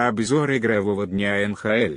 Обзор игрового дня НХЛ.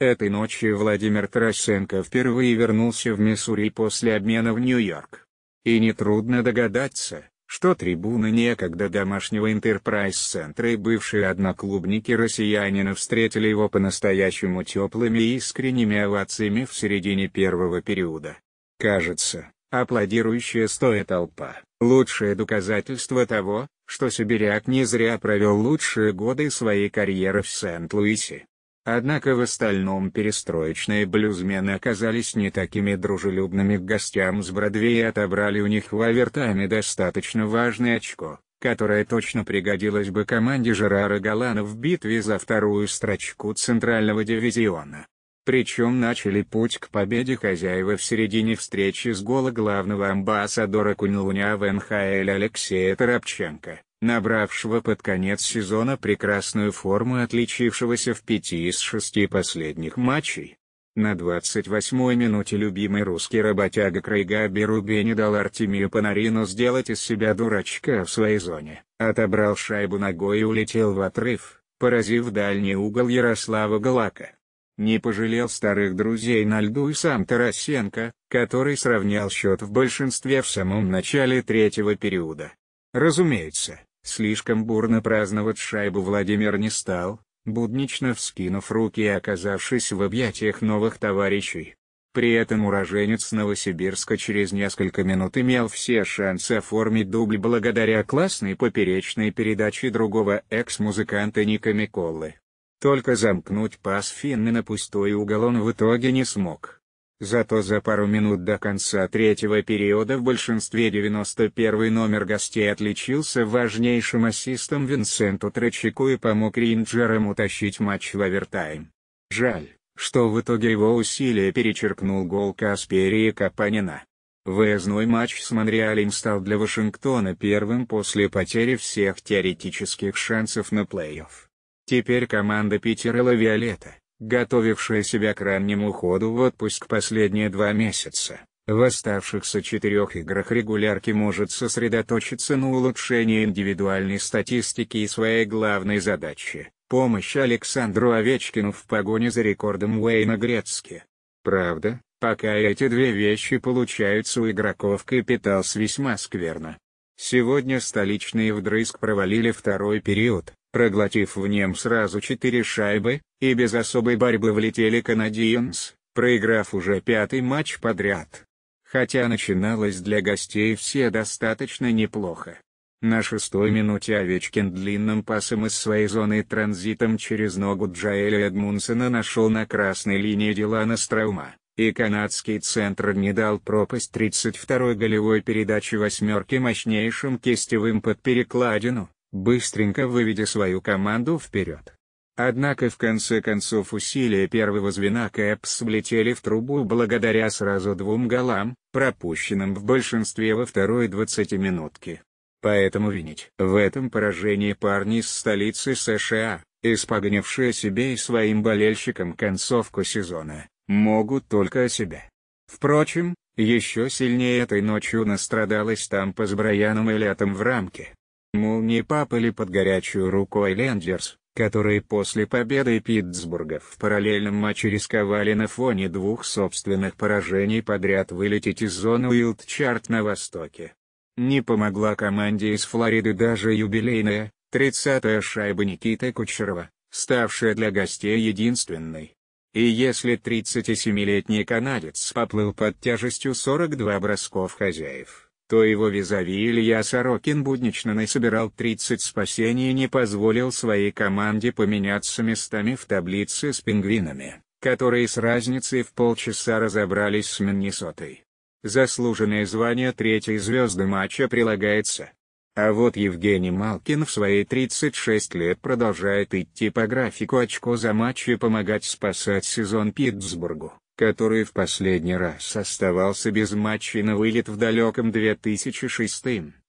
Этой ночью Владимир Тарасенко впервые вернулся в Миссури после обмена в Нью-Йорк. И нетрудно догадаться, что трибуны некогда домашнего интерпрайз-центра и бывшие одноклубники россиянина встретили его по-настоящему теплыми и искренними овациями в середине первого периода. Кажется, Аплодирующая стоя толпа – лучшее доказательство того, что сибиряк не зря провел лучшие годы своей карьеры в Сент-Луисе. Однако в остальном перестроечные блюзмены оказались не такими дружелюбными к гостям с Бродвея и отобрали у них в овертайме достаточно важное очко, которое точно пригодилось бы команде Жерара Галана в битве за вторую строчку Центрального дивизиона. Причем начали путь к победе хозяева в середине встречи с гола главного амбассадора Куньлуня в НХЛ Алексея Торопченко, набравшего под конец сезона прекрасную форму отличившегося в пяти из шести последних матчей. На 28-й минуте любимый русский работяга Крейга Берубе не дал Артемию Панарину сделать из себя дурачка в своей зоне, отобрал шайбу ногой и улетел в отрыв, поразив дальний угол Ярослава Галака. Не пожалел старых друзей на льду и сам Тарасенко, который сравнял счет в большинстве в самом начале третьего периода. Разумеется, слишком бурно праздновать шайбу Владимир не стал, буднично вскинув руки и оказавшись в объятиях новых товарищей. При этом уроженец Новосибирска через несколько минут имел все шансы оформить дубль благодаря классной поперечной передаче другого экс-музыканта Ника Миколы. Только замкнуть пас Финны на пустой угол он в итоге не смог. Зато за пару минут до конца третьего периода в большинстве 91 номер гостей отличился важнейшим ассистом Винсенту Тречику и помог Ринджерам утащить матч в овертайм. Жаль, что в итоге его усилия перечеркнул гол Каспери и Капанина. Выездной матч с Монреалем стал для Вашингтона первым после потери всех теоретических шансов на плей-офф. Теперь команда Питера Лавиолета, готовившая себя к раннему уходу в отпуск последние два месяца, в оставшихся четырех играх регулярки может сосредоточиться на улучшении индивидуальной статистики и своей главной задачи – помощь Александру Овечкину в погоне за рекордом Уэйна Грецки. Правда, пока эти две вещи получаются у игроков капиталс весьма скверно. Сегодня столичные вдрызг провалили второй период, проглотив в нем сразу четыре шайбы, и без особой борьбы влетели канадиенс, проиграв уже пятый матч подряд. Хотя начиналось для гостей все достаточно неплохо. На шестой минуте Овечкин длинным пасом из своей зоны транзитом через ногу Джаэля Эдмунсона нашел на красной линии Дилана Страума, и канадский центр не дал пропасть 32-й голевой передачи восьмерки мощнейшим кистевым под перекладину, быстренько выведя свою команду вперед. Однако в конце концов усилия первого звена Кэпс влетели в трубу благодаря сразу двум голам, пропущенным в большинстве во второй 20 минутки. Поэтому винить в этом поражении парни из столицы США, испогнившие себе и своим болельщикам концовку сезона, могут только о себе. Впрочем, еще сильнее этой ночью настрадалась Тампа с Брайаном и Лятом в рамке. Молнии попали под горячую руку Айлендерс, которые после победы Питтсбурга в параллельном матче рисковали на фоне двух собственных поражений подряд вылететь из зоны Уилд-Чарт на Востоке. Не помогла команде из Флориды даже юбилейная, 30-я шайба Никиты Кучерова, ставшая для гостей единственной. И если 37-летний канадец поплыл под тяжестью 42 бросков хозяев, то его визави Илья Сорокин буднично насобирал 30 спасений и не позволил своей команде поменяться местами в таблице с пингвинами, которые с разницей в полчаса разобрались с Миннесотой. Заслуженное звание третьей звезды матча прилагается. А вот Евгений Малкин в свои 36 лет продолжает идти по графику очко за матч и помогать спасать сезон Питтсбургу который в последний раз оставался без матча на вылет в далеком 2006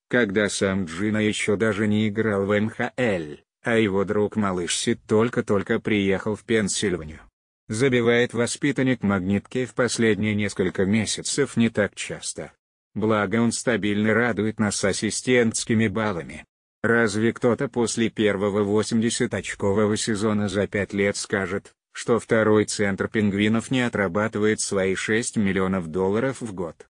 когда сам Джина еще даже не играл в МХЛ, а его друг Малыш Си только-только приехал в Пенсильванию. Забивает воспитанник магнитки в последние несколько месяцев не так часто. Благо он стабильно радует нас ассистентскими баллами. Разве кто-то после первого 80-очкового сезона за пять лет скажет, что второй центр пингвинов не отрабатывает свои 6 миллионов долларов в год.